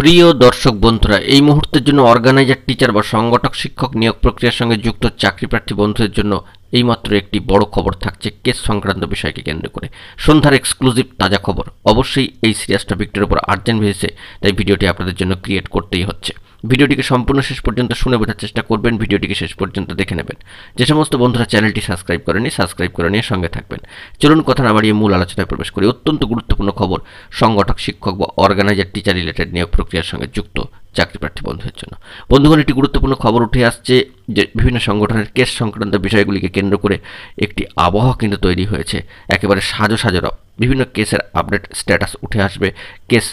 প্রিয় দর্শক বন্ধুরা এই মুহূর্তের জন্য অর্গানাইজার টিচার বা সংগঠক শিক্ষক নিয়োগ প্রক্রিয়ার সঙ্গে যুক্ত চাকরি প্রার্থী বন্ধুদের জন্য এইমাত্র একটি বড় খবর থাকছে কেস সংক্রান্ত বিষয়কে কেন্দ্র করে সন্ধ্যার এক্সক্লুসিভ তাজা খবর অবশ্যই এই সিরিয়াস টপিকটির উপর আর্জেন্ট হয়েছে তাই ভিডিওটি আপনাদের জন্য ক্রিয়েট করতেই হচ্ছে ভিডিওটিকে সম্পূর্ণ শেষ পর্যন্ত শুনে বোঝার চেষ্টা করবেন ভিডিওটিকে শেষ পর্যন্ত দেখে নেবেন যে সমস্ত বন্ধুরা চ্যানেলটি সাবস্ক্রাইব করেনি সাবস্ক্রাইব করে নিয়ে সঙ্গে থাকবেন চলুন কথা না বাড়িয়ে মূল আলোচনায় প্রবেশ করি অত্যন্ত গুরুত্বপূর্ণ খবর সংগঠক শিক্ষক বা অর্গানাইজার টিচার রিলেটেড নিয়োগ প্রক্রিয়ার সঙ্গে যুক্ত চাকরি প্রার্থী বন্ধুদের জন্য বন্ধুগণ একটি গুরুত্বপূর্ণ খবর উঠে আসছে যে বিভিন্ন সংগঠনের কেস সংক্রান্ত বিষয়গুলিকে কেন্দ্র করে একটি আবহাওয়া কিন্তু তৈরি হয়েছে একেবারে সাজো সাজো বিভিন্ন কেসের আপডেট স্ট্যাটাস উঠে আসবে কেস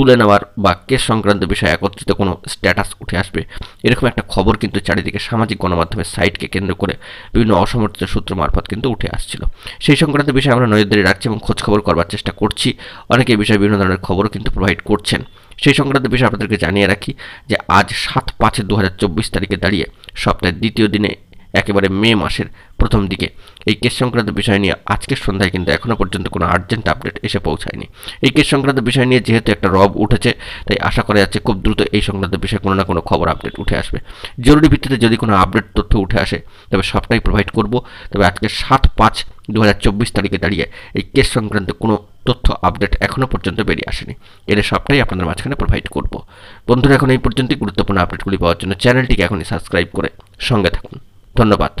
তুলে নেওয়ার বা কেস সংক্রান্ত বিষয়ে একত্রিত কোনো স্ট্যাটাস উঠে আসবে এরকম একটা খবর কিন্তু চারিদিকে সামাজিক গণমাধ্যমের সাইটকে কেন্দ্র করে বিভিন্ন অসমর্থিত সূত্র মারফত কিন্তু উঠে আসছিল সেই সংক্রান্ত বিষয়ে আমরা নজরদারি রাখছি এবং খোঁজখবর করবার চেষ্টা করছি অনেকে বিষয়ে বিভিন্ন ধরনের খবরও কিন্তু প্রোভাইড করছেন সেই সংক্রান্ত বিষয়ে আপনাদেরকে জানিয়ে রাখি যে আজ সাত পাঁচে দু তারিখে দাঁড়িয়ে সপ্তাহের দ্বিতীয় দিনে একেবারে মে মাসের প্রথম দিকে এই কেস সংক্রান্ত বিষয় নিয়ে আজকের সন্ধ্যায় কিন্তু এখনও পর্যন্ত কোনো আর্জেন্ট আপডেট এসে পৌঁছায়নি এই কেস সংক্রান্ত বিষয় নিয়ে যেহেতু একটা রব উঠেছে তাই আশা করা যাচ্ছে খুব দ্রুত এই সংক্রান্ত বিষয়ে কোনো না কোনো খবর আপডেট উঠে আসবে জরুরি ভিত্তিতে যদি কোনো আপডেট তথ্য উঠে আসে তবে সবটাই প্রোভাইড করব তবে আজকে সাত পাঁচ দু তারিখে দাঁড়িয়ে এই কেস সংক্রান্ত কোনো তথ্য আপডেট এখনও পর্যন্ত বেরিয়ে আসেনি এলে সবটাই আপনাদের মাঝখানে প্রোভাইড করব বন্ধুরা এখন এই পর্যন্তই গুরুত্বপূর্ণ আপডেটগুলি পাওয়ার জন্য চ্যানেলটিকে এখনই সাবস্ক্রাইব করে সঙ্গে থাকুন ধন্যবাদ